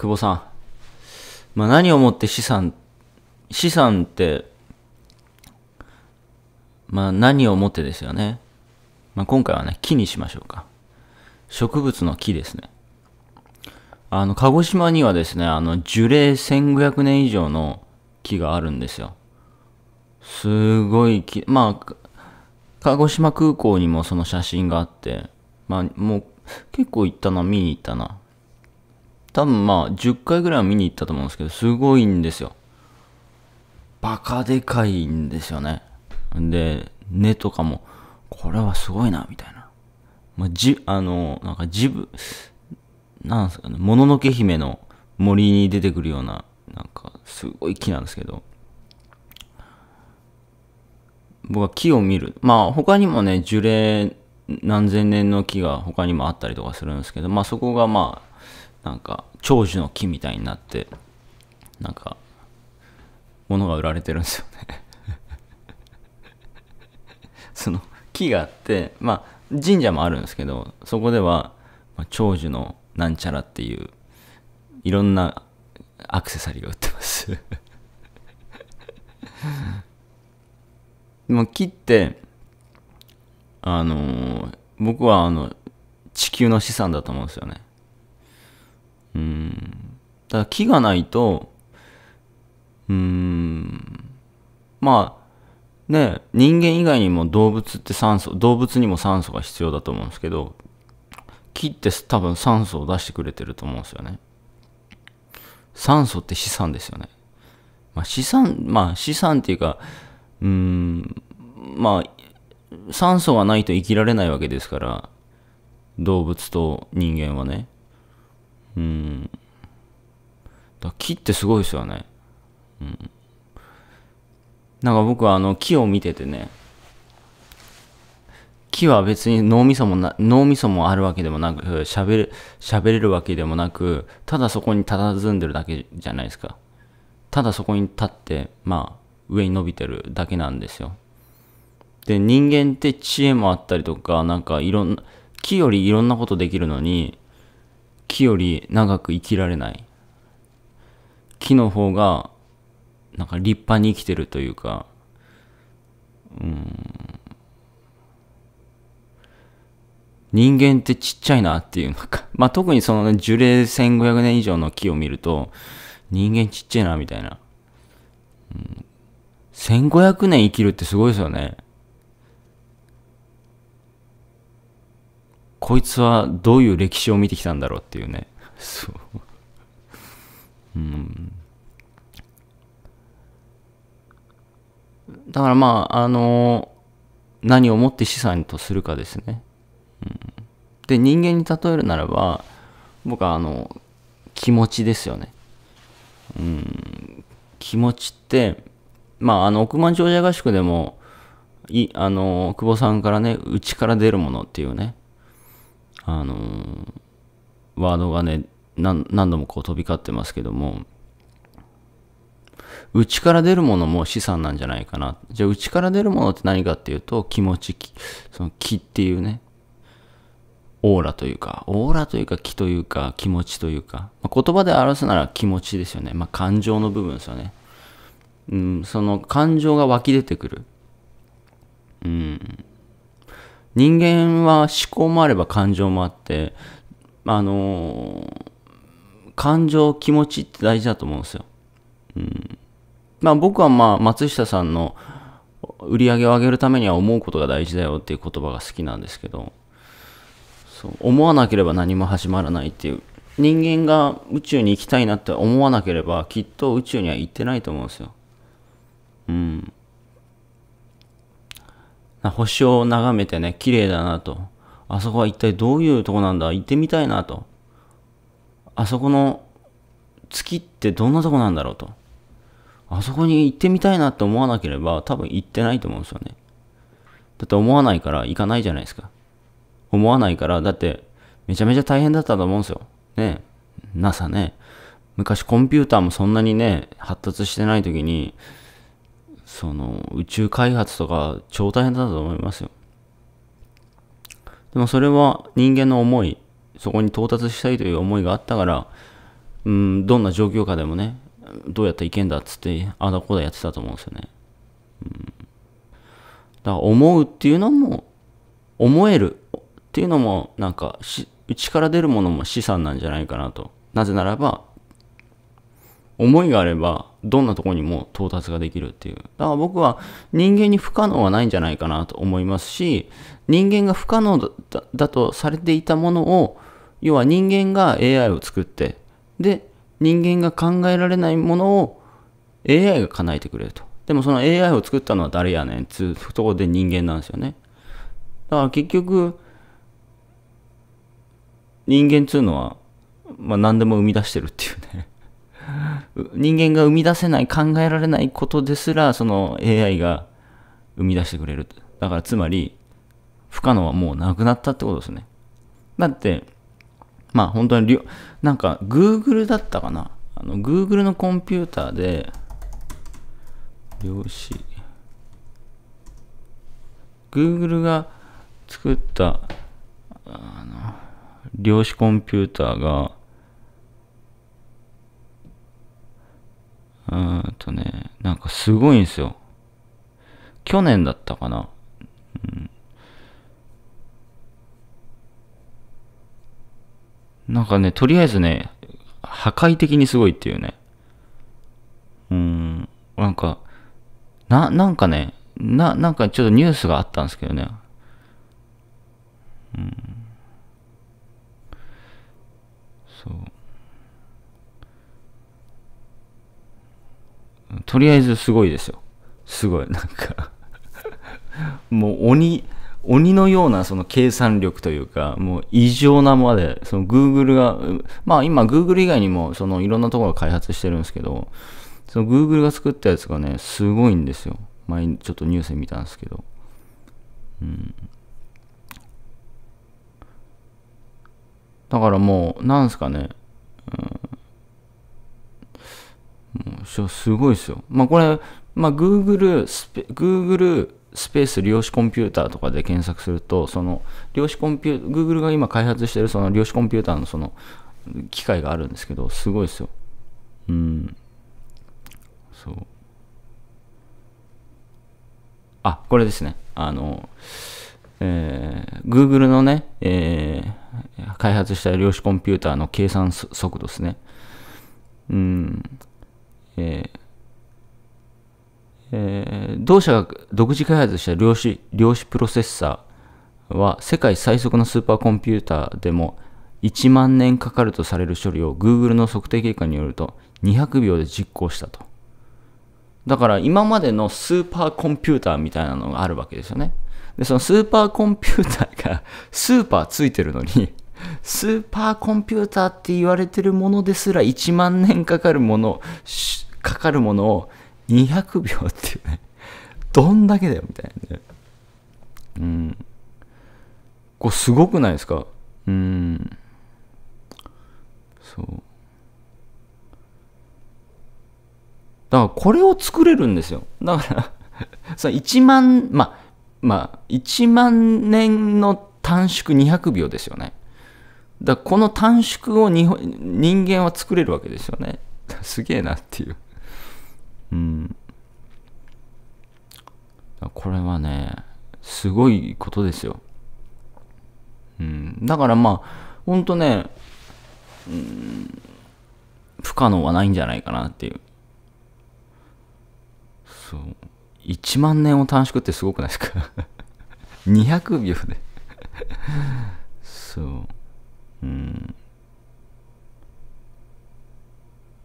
久保さん。まあ、何をもって資産、資産って、まあ、何をもってですよね。まあ、今回はね、木にしましょうか。植物の木ですね。あの、鹿児島にはですね、あの、樹齢1500年以上の木があるんですよ。すごい木、まあ、鹿児島空港にもその写真があって、まあ、もう、結構行ったな、見に行ったな。多分まあ10回ぐらいは見に行ったと思うんですけど、すごいんですよ。バカでかいんですよね。で、根とかも、これはすごいな、みたいな。まあ、じ、あの、なんかジブ、なんですかね、もののけ姫の森に出てくるような、なんかすごい木なんですけど、僕は木を見る。まあ他にもね、樹齢何千年の木が他にもあったりとかするんですけど、まあそこがまあなんか長寿の木みたいになってなんか物が売られてるんですよね その木があってまあ神社もあるんですけどそこでは、まあ、長寿のなんちゃらっていういろんなアクセサリーが売ってますでも 木ってあのー、僕はあの地球の資産だと思うんですよねうん。ただ木がないと、うん。まあ、ね、人間以外にも動物って酸素、動物にも酸素が必要だと思うんですけど、木って多分酸素を出してくれてると思うんですよね。酸素って資産ですよね。まあ資産、まあ資産っていうか、うん、まあ、酸素がないと生きられないわけですから、動物と人間はね。うん。だ木ってすごいですよね。うん。なんか僕はあの木を見ててね、木は別に脳みそもな、脳みそもあるわけでもなく、喋る、喋れるわけでもなく、ただそこに佇んでるだけじゃないですか。ただそこに立って、まあ、上に伸びてるだけなんですよ。で、人間って知恵もあったりとか、なんかいろんな、木よりいろんなことできるのに、木より長く生きられない。木の方が、なんか立派に生きてるというか、うん。人間ってちっちゃいなっていうのか。まあ、特にその、ね、樹齢1500年以上の木を見ると、人間ちっちゃいなみたいな。うん、1500年生きるってすごいですよね。こいつはどういう歴史を見てきたんだろうっていうね。そう。うん。だからまあ、あの、何をもって資産とするかですね。うん、で、人間に例えるならば、僕はあの、気持ちですよね。うん、気持ちって、まあ、あの、億万長者合宿でも、い、あの、久保さんからね、内から出るものっていうね、あのー、ワードがね何度もこう飛び交ってますけども内から出るものも資産なんじゃないかなじゃあ内から出るものって何かっていうと気持ちその気っていうねオーラというかオーラというか気というか気持ちというか、まあ、言葉で表すなら気持ちですよね、まあ、感情の部分ですよね、うん、その感情が湧き出てくるうん人間は思考もあれば感情もあって、あのー、感情、気持ちって大事だと思うんですよ。うん。まあ僕はまあ松下さんの売り上げを上げるためには思うことが大事だよっていう言葉が好きなんですけど、そう思わなければ何も始まらないっていう。人間が宇宙に行きたいなって思わなければきっと宇宙には行ってないと思うんですよ。うん。星を眺めてね、綺麗だなと。あそこは一体どういうとこなんだ行ってみたいなと。あそこの月ってどんなとこなんだろうと。あそこに行ってみたいなって思わなければ多分行ってないと思うんですよね。だって思わないから行かないじゃないですか。思わないから、だってめちゃめちゃ大変だったと思うんですよ。ね NASA ね。昔コンピューターもそんなにね、発達してない時に、その宇宙開発とか超大変だと思いますよ。でもそれは人間の思い、そこに到達したいという思いがあったから、うん、どんな状況下でもね、どうやっていけんだっつって、あだこだやってたと思うんですよね。うん、だから思うっていうのも、思えるっていうのも、なんかし、内から出るものも資産なんじゃないかなと。なぜならば、思いがあれば、どんなとこにも到達ができるっていう。だから僕は人間に不可能はないんじゃないかなと思いますし、人間が不可能だとされていたものを、要は人間が AI を作って、で、人間が考えられないものを AI が叶えてくれると。でもその AI を作ったのは誰やねんっつうところで人間なんですよね。だから結局、人間っつうのは、まあ何でも生み出してるっていうね人間が生み出せない考えられないことですらその AI が生み出してくれるだからつまり不可能はもうなくなったってことですねだってまあ本当になんか Google だったかなあの Google のコンピューターで量子 Google が作ったあの量子コンピューターがうんとね、なんかすごいんですよ。去年だったかな。うん、なんかね、とりあえずね、破壊的にすごいっていうね。うん、なんか、な、なんかね、な、なんかちょっとニュースがあったんですけどね。うん。そう。とりあえずすごいですよ。すごい。なんかもう鬼、鬼のようなその計算力というか、もう異常なまで、その Google が、まあ今 Google 以外にもそのいろんなところが開発してるんですけど、その Google が作ったやつがね、すごいんですよ。前にちょっとニュース見たんですけど。うん。だからもう、なんすかね、うん、もうすごいですよ。まあこれ、まあ Google スペ、Google スペース量子コンピューターとかで検索すると、その量子コンピュー、Google が今開発しているその量子コンピューターのその機械があるんですけど、すごいですよ。うん。そう。あ、これですね。あの、えー、Google のね、えー、開発した量子コンピューターの計算速度ですね。うん。えーえー、同社が独自開発した量子量子プロセッサーは世界最速のスーパーコンピューターでも1万年かかるとされる処理を Google の測定結果によると200秒で実行したと。だから今までのスーパーコンピューターみたいなのがあるわけですよね。で、そのスーパーコンピューターが スーパーついてるのに、スーパーコンピューターって言われてるものですら1万年かかるものかかるものを200秒っていうねどんだけだよみたいなねうんこれすごくないですかうんそうだからこれを作れるんですよだから その1万まあまあ1万年の短縮200秒ですよねだこの短縮を人間は作れるわけですよね すげえなっていううん。これはね、すごいことですよ。うん。だからまあ、ほんとね、うん、不可能はないんじゃないかなっていう。そう。1万年を短縮ってすごくないですか ?200 秒でそう。うん。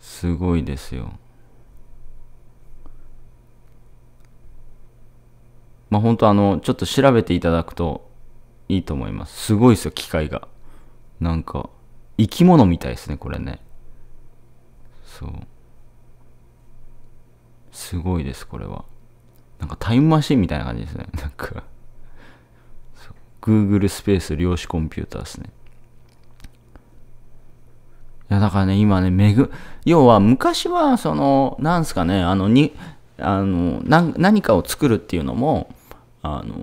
すごいですよ。まあ、本当あの、ちょっと調べていただくといいと思います。すごいですよ、機械が。なんか、生き物みたいですね、これね。そう。すごいです、これは。なんかタイムマシンみたいな感じですね。なんか Google スペース量子コンピューターですね。いや、だからね、今ね、めぐ、要は昔は、その、なんすかね、あの、に、あの、何かを作るっていうのも、あの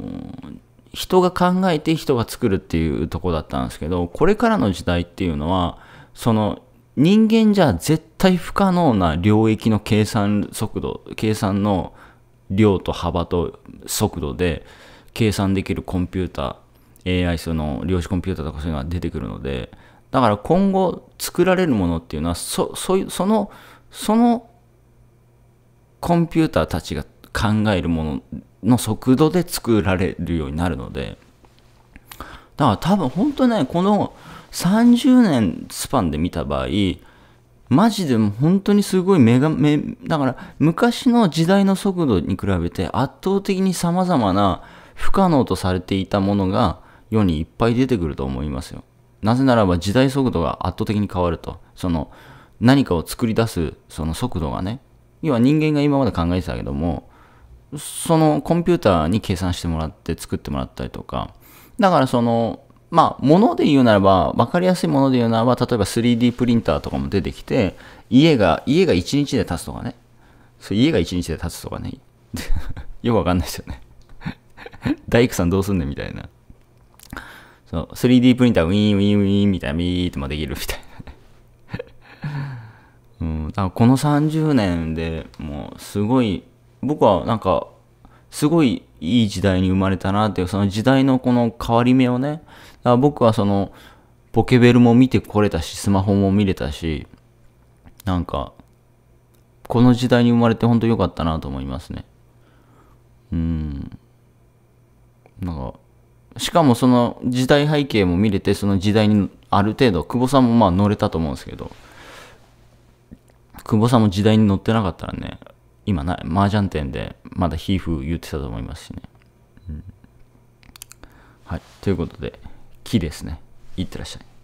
人が考えて人が作るっていうとこだったんですけどこれからの時代っていうのはその人間じゃ絶対不可能な領域の計算速度計算の量と幅と速度で計算できるコンピューター AI その量子コンピューターとかそういうのが出てくるのでだから今後作られるものっていうのはそそういうそのそのコンピューターたちが考えるものの速度で作られるようになるのでだから多分本当ねこの30年スパンで見た場合マジでも本当にすごいメガメだから昔の時代の速度に比べて圧倒的に様々な不可能とされていたものが世にいっぱい出てくると思いますよ。なぜならば時代速度が圧倒的に変わると。その何かを作り出すその速度がね。要は人間が今まで考えてたけども、そのコンピューターに計算してもらって作ってもらったりとか、だからその、まあ、もので言うならば、わかりやすいもので言うならば、例えば 3D プリンターとかも出てきて、家が、家が1日で経つとかね。そう、家が1日で経つとかね。よくわかんないですよね。大工さんどうすんねんみたいな。そう、3D プリンターウィーンウィーンウィーンみたいな、ウィーってもできるみたいな うん、だからこの30年でもうすごい僕はなんかすごいいい時代に生まれたなっていうその時代のこの変わり目をねだから僕はそのポケベルも見てこれたしスマホも見れたしなんかこの時代に生まれて本当良かったなと思いますねうんなんかしかもその時代背景も見れてその時代にある程度久保さんもまあ乗れたと思うんですけど久保さんも時代に乗ってなかったらね今な、麻雀店でまだ皮膚言ってたと思いますしね。うん、はい、ということで、木ですね。いってらっしゃい。